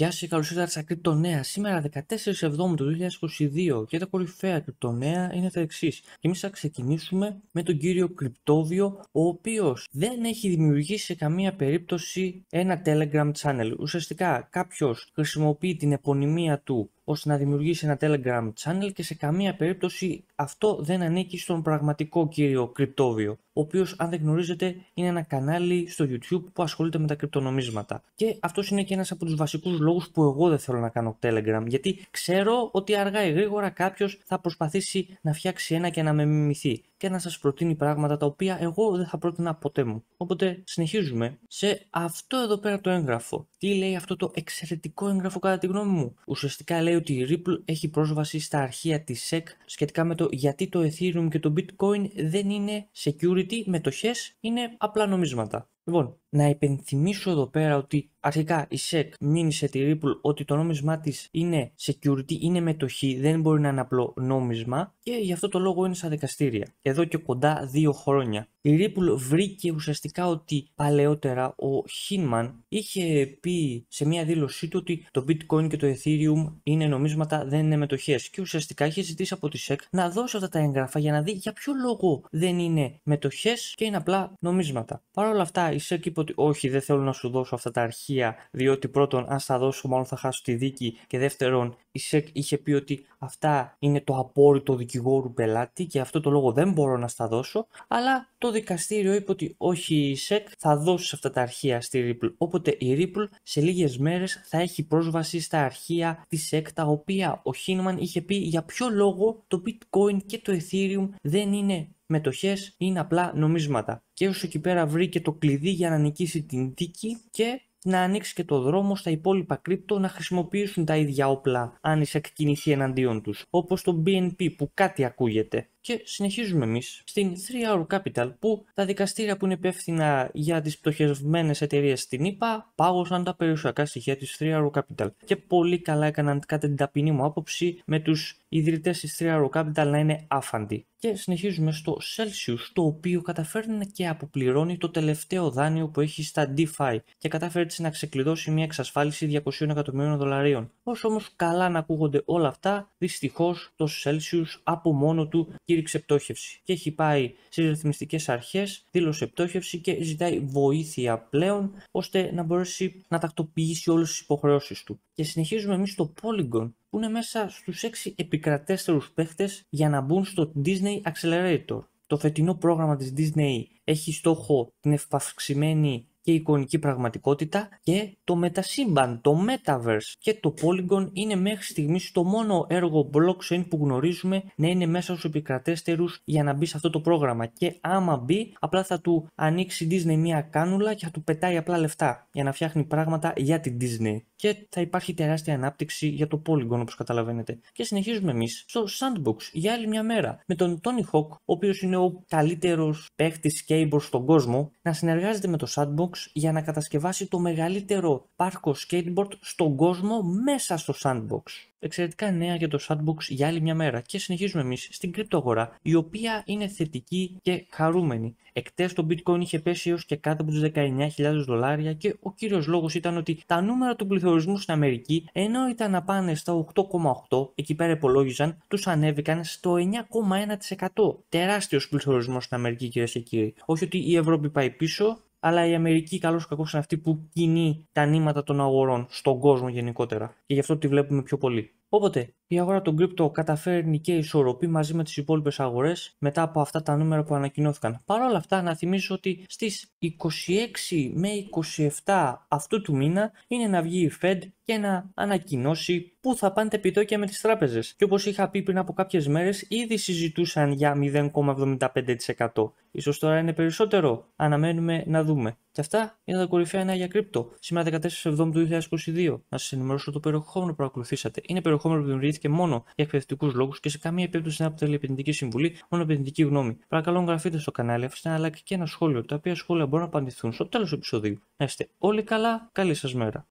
Γεια σα και ήρθατε στα κρυπτονέα. Σήμερα 14 Εβδόμου του 2022 και τα κορυφαία κρυπτονέα είναι τα εξής. Και εμείς θα ξεκινήσουμε με τον κύριο Κρυπτόβιο, ο οποίος δεν έχει δημιουργήσει σε καμία περίπτωση ένα Telegram channel. Ουσιαστικά κάποιος χρησιμοποιεί την επωνυμία του ώστε να δημιουργήσει ένα Telegram channel και σε καμία περίπτωση αυτό δεν ανήκει στον πραγματικό κύριο κρυπτόβιο, ο οποίος, αν δεν γνωρίζετε, είναι ένα κανάλι στο YouTube που ασχολείται με τα κρυπτονομίσματα. Και αυτός είναι και ένας από τους βασικούς λόγους που εγώ δεν θέλω να κάνω Telegram, γιατί ξέρω ότι αργά ή γρήγορα κάποιος θα προσπαθήσει να φτιάξει ένα και να με μιμηθεί και να σας προτείνει πράγματα τα οποία εγώ δεν θα πρότεινα ποτέ μου. Οπότε συνεχίζουμε σε αυτό εδώ πέρα το έγγραφο. Τι λέει αυτό το εξαιρετικό έγγραφο κατά τη γνώμη μου. Ουσιαστικά λέει ότι η Ripple έχει πρόσβαση στα αρχεία της SEC σχετικά με το γιατί το Ethereum και το Bitcoin δεν είναι security, μετοχές, e είναι απλά νομίσματα. Λοιπόν, να υπενθυμίσω εδώ πέρα ότι αρχικά η SEC μήνυσε τη Ripple ότι το νόμισμά της είναι security, είναι μετοχή, δεν μπορεί να είναι απλό νόμισμα και γι' αυτό το λόγο είναι στα δικαστήρια. Εδώ και κοντά δύο χρόνια. Η Ripple βρήκε ουσιαστικά ότι παλαιότερα ο Χίνμαν είχε πει σε μια δήλωσή του ότι το Bitcoin και το Ethereum είναι νομίσματα, δεν είναι μετοχές. Και ουσιαστικά είχε ζητήσει από τη SEC να δώσει αυτά τα έγγραφα για να δει για ποιο λόγο δεν είναι μετοχές και είναι απλά νομίσματα. Παρ' όλα αυτά Είσαι η ΣΕΚ είπε ότι όχι, δεν θέλω να σου δώσω αυτά τα αρχεία, διότι πρώτον, αν στα δώσω, μάλλον θα χάσω τη δίκη. Και δεύτερον, η ΣΕΚ είχε πει ότι αυτά είναι το απόρριτο δικηγόρου πελάτη και αυτό το λόγο δεν μπορώ να στα δώσω. Αλλά το δικαστήριο είπε ότι όχι, η ΣΕΚ θα δώσει αυτά τα αρχεία στη Ripple. Οπότε η Ripple σε λίγες μέρες θα έχει πρόσβαση στα αρχεία της ΣΕΚ, τα οποία ο Χίνμαν είχε πει για ποιο λόγο το Bitcoin και το Ethereum δεν είναι μετοχές είναι απλά νομίσματα. Και έω εκεί πέρα βρήκε το κλειδί για να νικήσει την δίκη και να ανοίξει και το δρόμο στα υπόλοιπα κρύπτο να χρησιμοποιήσουν τα ίδια όπλα αν εισακκινηθεί εναντίον τους. Όπως το BNP που κάτι ακούγεται. Και συνεχίζουμε εμείς στην 3 Hour Capital που τα δικαστήρια που είναι υπεύθυνα για τις πτωχευμένες εταιρείες στην ΗΠΑ πάγωσαν τα περιουσιακά στοιχεία της 3 Hour Capital. Και πολύ καλά έκαναν κατά την ταπεινή μου άποψη με τους ιδρυτές της 3 Hour Capital να είναι άφαντοι. Και συνεχίζουμε στο Celsius το οποίο καταφέρνει και αποπληρώνει το τελευταίο δάνειο που έχει στα DeFi και κατάφερε κράτησε να ξεκλειδώσει μια εξασφάλιση 200 εκατομμυρίων δολαρίων. Όσο όμως καλά να ακούγονται όλα αυτά, δυστυχώς το Celsius από μόνο του κήρυξε πτώχευση και έχει πάει στις ρυθμιστικές αρχές, δήλωσε πτώχευση και ζητάει βοήθεια πλέον ώστε να μπορέσει να τακτοποιήσει όλες τις υποχρεώσεις του. Και συνεχίζουμε εμείς στο Polygon που είναι μέσα στους 6 επικρατέστερους παίχτες για να μπουν στο Disney Accelerator. Το φετινό πρόγραμμα της Disney έχει στόχο την ευπαυξημένη και η εικονική πραγματικότητα και το μετασύμπαν, το Metaverse και το Polygon είναι μέχρι στιγμής το μόνο έργο blockchain που γνωρίζουμε να είναι μέσα στους επικρατέστερους για να μπει σε αυτό το πρόγραμμα και άμα μπει απλά θα του ανοίξει η Disney μια κάνουλα και θα του πετάει απλά λεφτά για να φτιάχνει πράγματα για την Disney και θα υπάρχει τεράστια ανάπτυξη για το Polygon όπως καταλαβαίνετε. Και συνεχίζουμε εμείς στο Sandbox για άλλη μια μέρα με τον Tony Hawk, ο οποίος είναι ο καλύτερος παίχτης skateboard στον κόσμο, να συνεργάζεται με το Sandbox για να κατασκευάσει το μεγαλύτερο πάρκο skateboard στον κόσμο μέσα στο Sandbox εξαιρετικά νέα για το Sandbox για άλλη μια μέρα και συνεχίζουμε εμείς στην κρυπτογορά η οποία είναι θετική και χαρούμενη. Εκτές το bitcoin είχε πέσει έως και κάτω από τους 19.000 δολάρια και ο κύριος λόγος ήταν ότι τα νούμερα του πληθωρισμού στην Αμερική ενώ ήταν να πάνε στα 8,8 εκεί πέρα υπολόγιζαν τους ανέβηκαν στο 9,1%. Τεράστιος πληθωρισμός στην Αμερική κυρίες και κύριοι. Όχι ότι η Ευρώπη πάει πίσω αλλά η Αμερική καλώς ή κακό είναι αυτή που κινεί τα νήματα των αγορών στον κόσμο γενικότερα. Και γι' αυτό τη βλέπουμε πιο πολύ. Όποτε η αγορά των κρύπτο καταφέρνει και ισορροπεί μαζί με τις υπόλοιπες αγορές μετά από αυτά τα νούμερα που ανακοινώθηκαν. Παρ' όλα αυτά, να θυμίσω ότι στις 26 με 27 αυτού του μήνα είναι να βγει η Fed και να ανακοινώσει πού θα πάνε τα επιτόκια με τις τράπεζες. Και όπως είχα πει πριν από κάποιες μέρες, ήδη συζητούσαν για 0,75%. Ίσως τώρα είναι περισσότερο. Αναμένουμε να δούμε. Και αυτά είναι τα κορυφαία νέα για κρύπτο. Σήμερα 14 Σεβδόμου του 2022. Να σας ενημερώσω το περιεχόμενο που ακολουθήσατε. Είναι περιεχόμενο που δημιουργήθηκε μόνο για εκπαιδευτικούς λόγους και σε καμία περίπτωση δεν αποτελεί επενδυτική συμβουλή, μόνο επενδυτική γνώμη. Παρακαλώ, εγγραφείτε στο κανάλι, αφήστε ένα like και ένα σχόλιο, τα οποία σχόλια μπορούν να απαντηθούν στο τέλος του επεισόδου. Να είστε όλοι καλά, καλή σας μέρα.